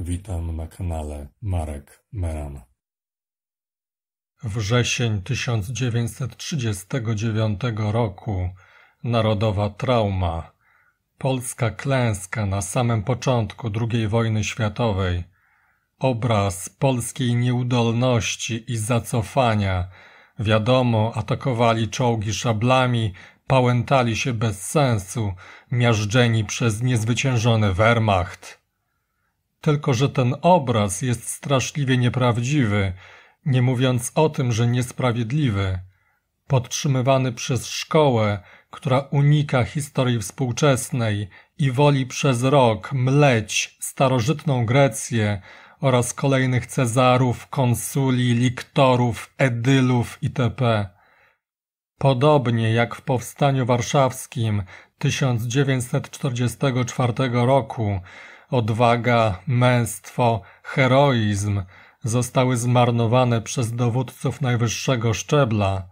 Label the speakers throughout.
Speaker 1: Witam na kanale Marek Meran. Wrzesień 1939 roku Narodowa trauma. Polska klęska na samym początku II wojny światowej. Obraz polskiej nieudolności i zacofania. Wiadomo, atakowali czołgi szablami, pałętali się bez sensu, miażdżeni przez niezwyciężony Wehrmacht. Tylko, że ten obraz jest straszliwie nieprawdziwy, nie mówiąc o tym, że niesprawiedliwy. Podtrzymywany przez szkołę, która unika historii współczesnej i woli przez rok mleć starożytną Grecję oraz kolejnych Cezarów, konsuli, liktorów, edylów itp. Podobnie jak w Powstaniu Warszawskim 1944 roku, odwaga, męstwo, heroizm zostały zmarnowane przez dowódców najwyższego szczebla,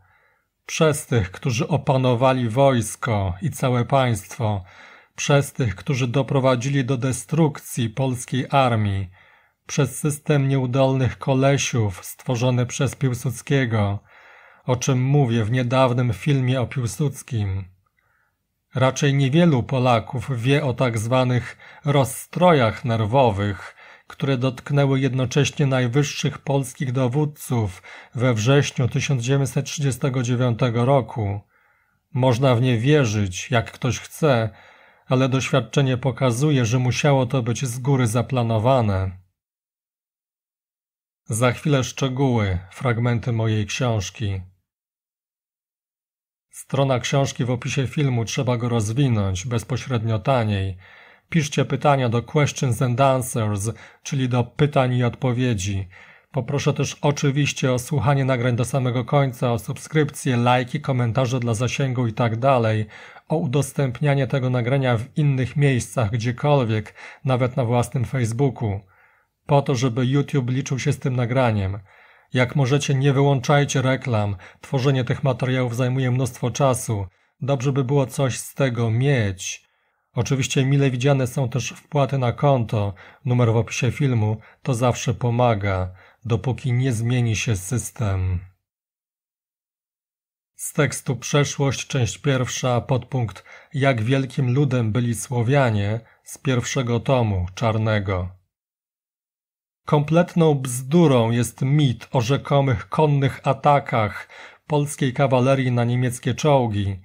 Speaker 1: przez tych, którzy opanowali wojsko i całe państwo, przez tych, którzy doprowadzili do destrukcji polskiej armii, przez system nieudolnych kolesiów stworzony przez Piłsudskiego, o czym mówię w niedawnym filmie o Piłsudskim. Raczej niewielu Polaków wie o tak zwanych rozstrojach nerwowych, które dotknęły jednocześnie najwyższych polskich dowódców we wrześniu 1939 roku. Można w nie wierzyć, jak ktoś chce, ale doświadczenie pokazuje, że musiało to być z góry zaplanowane. Za chwilę szczegóły, fragmenty mojej książki. Strona książki w opisie filmu trzeba go rozwinąć, bezpośrednio taniej. Piszcie pytania do questions and answers, czyli do pytań i odpowiedzi. Poproszę też oczywiście o słuchanie nagrań do samego końca, o subskrypcję, lajki, komentarze dla zasięgu itd., tak o udostępnianie tego nagrania w innych miejscach, gdziekolwiek, nawet na własnym Facebooku, po to, żeby YouTube liczył się z tym nagraniem. Jak możecie, nie wyłączajcie reklam. Tworzenie tych materiałów zajmuje mnóstwo czasu. Dobrze by było coś z tego mieć. Oczywiście mile widziane są też wpłaty na konto. Numer w opisie filmu to zawsze pomaga, dopóki nie zmieni się system. Z tekstu Przeszłość, część pierwsza, podpunkt Jak wielkim ludem byli Słowianie z pierwszego tomu Czarnego. Kompletną bzdurą jest mit o rzekomych konnych atakach polskiej kawalerii na niemieckie czołgi.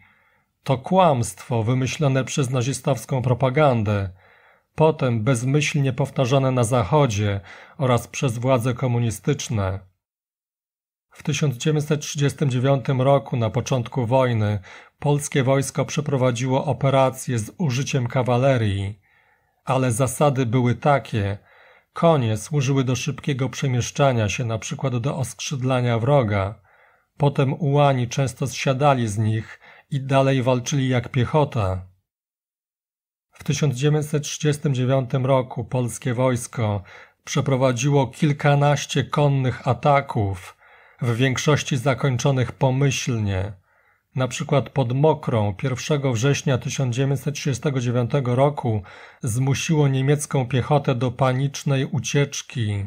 Speaker 1: To kłamstwo wymyślone przez nazistowską propagandę, potem bezmyślnie powtarzane na Zachodzie oraz przez władze komunistyczne. W 1939 roku, na początku wojny, polskie wojsko przeprowadziło operację z użyciem kawalerii, ale zasady były takie, Konie służyły do szybkiego przemieszczania się, na przykład do oskrzydlania wroga. Potem ułani często zsiadali z nich i dalej walczyli jak piechota. W 1939 roku polskie wojsko przeprowadziło kilkanaście konnych ataków, w większości zakończonych pomyślnie na przykład pod Mokrą 1 września 1939 roku zmusiło niemiecką piechotę do panicznej ucieczki.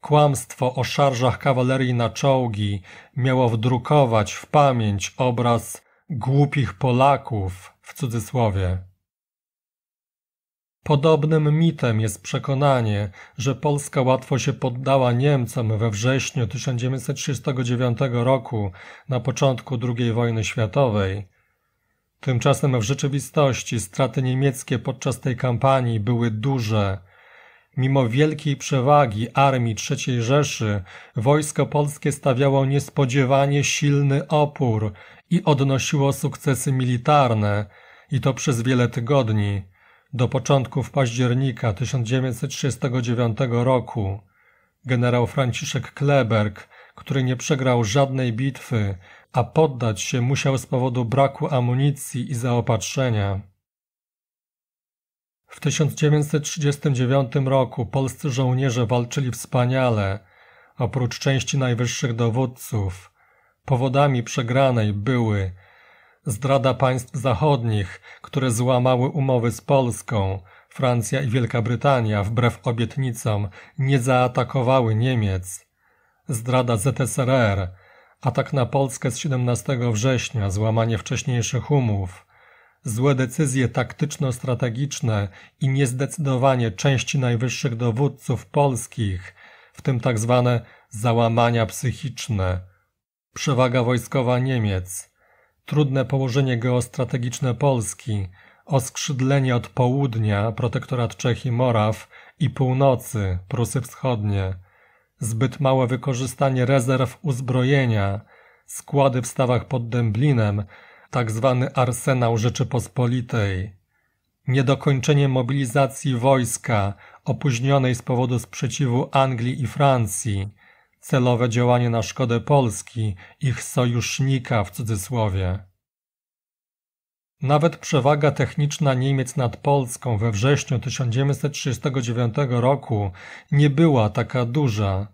Speaker 1: Kłamstwo o szarżach kawalerii na czołgi miało wdrukować w pamięć obraz głupich Polaków w cudzysłowie. Podobnym mitem jest przekonanie, że Polska łatwo się poddała Niemcom we wrześniu 1939 roku na początku II wojny światowej. Tymczasem w rzeczywistości straty niemieckie podczas tej kampanii były duże. Mimo wielkiej przewagi armii III Rzeszy, wojsko polskie stawiało niespodziewanie silny opór i odnosiło sukcesy militarne, i to przez wiele tygodni. Do początków października 1939 roku generał Franciszek Kleberg, który nie przegrał żadnej bitwy, a poddać się musiał z powodu braku amunicji i zaopatrzenia. W 1939 roku polscy żołnierze walczyli wspaniale, oprócz części najwyższych dowódców. Powodami przegranej były Zdrada państw zachodnich, które złamały umowy z Polską, Francja i Wielka Brytania, wbrew obietnicom, nie zaatakowały Niemiec. Zdrada ZSRR, atak na Polskę z 17 września, złamanie wcześniejszych umów. Złe decyzje taktyczno-strategiczne i niezdecydowanie części najwyższych dowódców polskich, w tym tak zwane załamania psychiczne. Przewaga wojskowa Niemiec Trudne położenie geostrategiczne Polski, oskrzydlenie od południa, protektorat Czech i Moraw i północy, Prusy Wschodnie, zbyt małe wykorzystanie rezerw uzbrojenia, składy w stawach pod Dęblinem, tak zwany arsenał Rzeczypospolitej, niedokończenie mobilizacji wojska opóźnionej z powodu sprzeciwu Anglii i Francji – celowe działanie na szkodę Polski, ich sojusznika w cudzysłowie. Nawet przewaga techniczna Niemiec nad Polską we wrześniu 1939 roku nie była taka duża.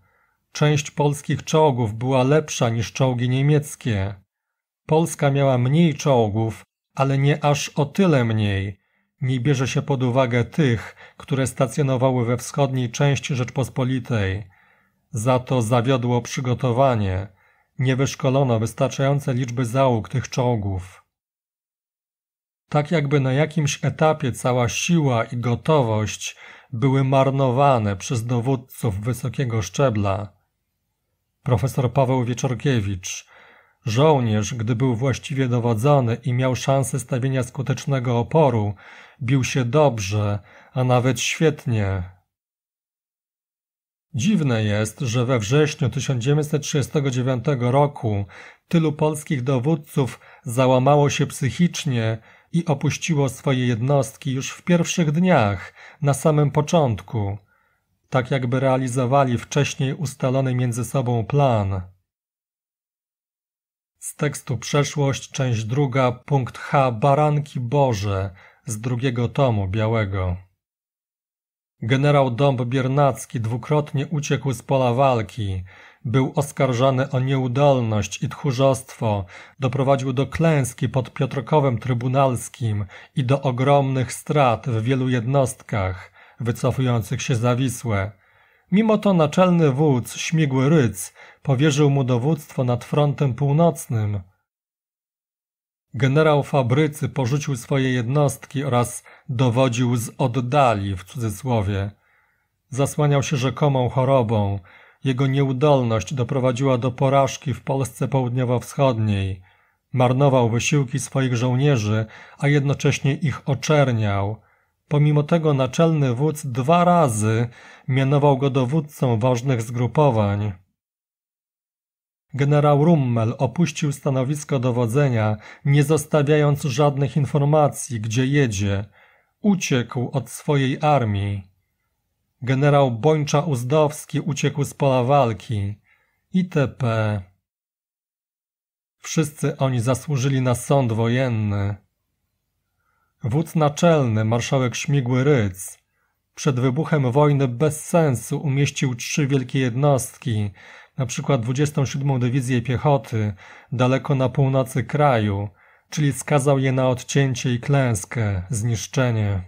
Speaker 1: Część polskich czołgów była lepsza niż czołgi niemieckie. Polska miała mniej czołgów, ale nie aż o tyle mniej. Nie bierze się pod uwagę tych, które stacjonowały we wschodniej części Rzeczpospolitej. Za to zawiodło przygotowanie. Nie wyszkolono wystarczającej liczby załóg tych czołgów. Tak jakby na jakimś etapie cała siła i gotowość były marnowane przez dowódców wysokiego szczebla. Profesor Paweł Wieczorkiewicz. Żołnierz, gdy był właściwie dowodzony i miał szansę stawienia skutecznego oporu, bił się dobrze, a nawet świetnie, Dziwne jest, że we wrześniu 1939 roku tylu polskich dowódców załamało się psychicznie i opuściło swoje jednostki już w pierwszych dniach, na samym początku, tak jakby realizowali wcześniej ustalony między sobą plan. Z tekstu Przeszłość, część druga, punkt H. Baranki Boże z drugiego tomu Białego. Generał Dąb Biernacki dwukrotnie uciekł z pola walki. Był oskarżany o nieudolność i tchórzostwo, doprowadził do klęski pod Piotrkowem Trybunalskim i do ogromnych strat w wielu jednostkach wycofujących się za Mimo to naczelny wódz, śmigły rydz, powierzył mu dowództwo nad frontem północnym – Generał fabrycy porzucił swoje jednostki oraz dowodził z oddali w cudzysłowie. Zasłaniał się rzekomą chorobą. Jego nieudolność doprowadziła do porażki w Polsce Południowo-Wschodniej. Marnował wysiłki swoich żołnierzy, a jednocześnie ich oczerniał. Pomimo tego naczelny wódz dwa razy mianował go dowódcą ważnych zgrupowań. Generał Rummel opuścił stanowisko dowodzenia, nie zostawiając żadnych informacji, gdzie jedzie. Uciekł od swojej armii. Generał Bończa-Uzdowski uciekł z pola walki. ITP. Wszyscy oni zasłużyli na sąd wojenny. Wódz naczelny, marszałek Śmigły Rydz, przed wybuchem wojny bez sensu umieścił trzy wielkie jednostki, na przykład 27 Dywizję Piechoty daleko na północy kraju, czyli skazał je na odcięcie i klęskę, zniszczenie.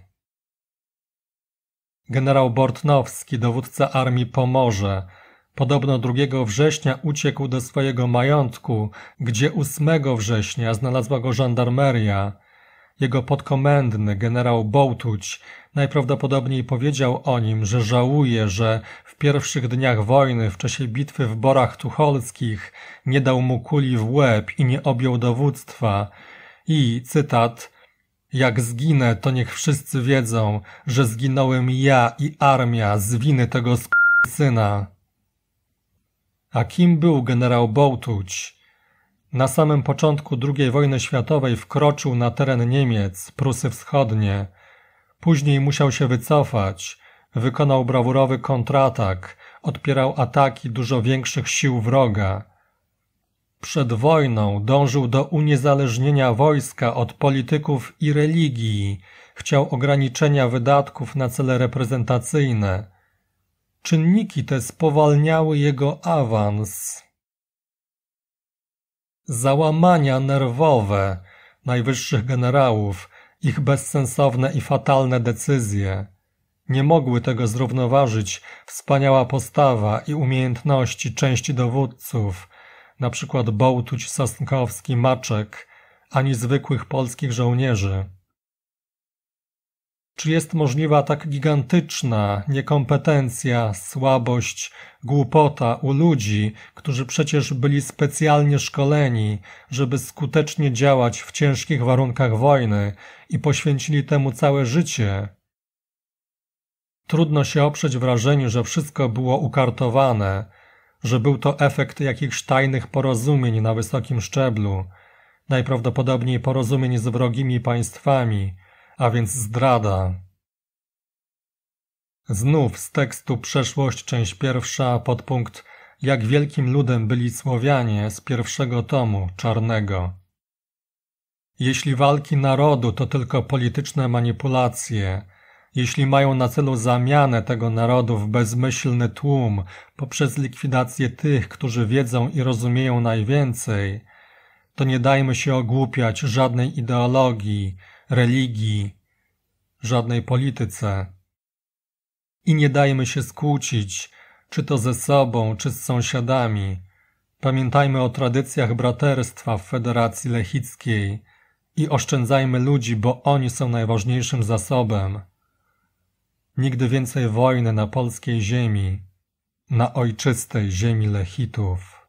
Speaker 1: Generał Bortnowski, dowódca armii Pomorze, podobno 2 września uciekł do swojego majątku, gdzie 8 września znalazła go żandarmeria, jego podkomendny, generał Bołtuć, najprawdopodobniej powiedział o nim, że żałuje, że w pierwszych dniach wojny, w czasie bitwy w Borach Tucholskich, nie dał mu kuli w łeb i nie objął dowództwa. I, cytat, jak zginę, to niech wszyscy wiedzą, że zginąłem ja i armia z winy tego sk... syna. A kim był generał Bołtuć? Na samym początku II wojny światowej wkroczył na teren Niemiec, Prusy Wschodnie. Później musiał się wycofać. Wykonał brawurowy kontratak, odpierał ataki dużo większych sił wroga. Przed wojną dążył do uniezależnienia wojska od polityków i religii, chciał ograniczenia wydatków na cele reprezentacyjne. Czynniki te spowalniały jego awans. Załamania nerwowe najwyższych generałów, ich bezsensowne i fatalne decyzje. Nie mogły tego zrównoważyć wspaniała postawa i umiejętności części dowódców, na przykład Bołtuć, Sosnkowski, Maczek, ani zwykłych polskich żołnierzy. Czy jest możliwa tak gigantyczna niekompetencja, słabość, głupota u ludzi, którzy przecież byli specjalnie szkoleni, żeby skutecznie działać w ciężkich warunkach wojny i poświęcili temu całe życie? Trudno się oprzeć wrażeniu, że wszystko było ukartowane, że był to efekt jakichś tajnych porozumień na wysokim szczeblu, najprawdopodobniej porozumień z wrogimi państwami, a więc zdrada. Znów z tekstu Przeszłość, część pierwsza, podpunkt Jak wielkim ludem byli Słowianie z pierwszego tomu Czarnego. Jeśli walki narodu to tylko polityczne manipulacje, jeśli mają na celu zamianę tego narodu w bezmyślny tłum poprzez likwidację tych, którzy wiedzą i rozumieją najwięcej, to nie dajmy się ogłupiać żadnej ideologii, religii, żadnej polityce. I nie dajmy się skłócić, czy to ze sobą, czy z sąsiadami. Pamiętajmy o tradycjach braterstwa w Federacji Lechickiej i oszczędzajmy ludzi, bo oni są najważniejszym zasobem. Nigdy więcej wojny na polskiej ziemi, na ojczystej ziemi Lechitów.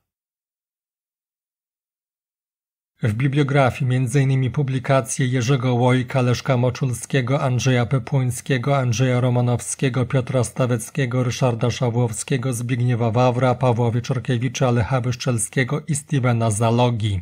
Speaker 1: W bibliografii m.in. publikacje Jerzego Łojka, Leszka Moczulskiego, Andrzeja Pepuńskiego, Andrzeja Romanowskiego, Piotra Staweckiego, Ryszarda Szawłowskiego, Zbigniewa Wawra, Pawła Wieczorkiewicza, Lecha Wyszczelskiego i Stevena Zalogi.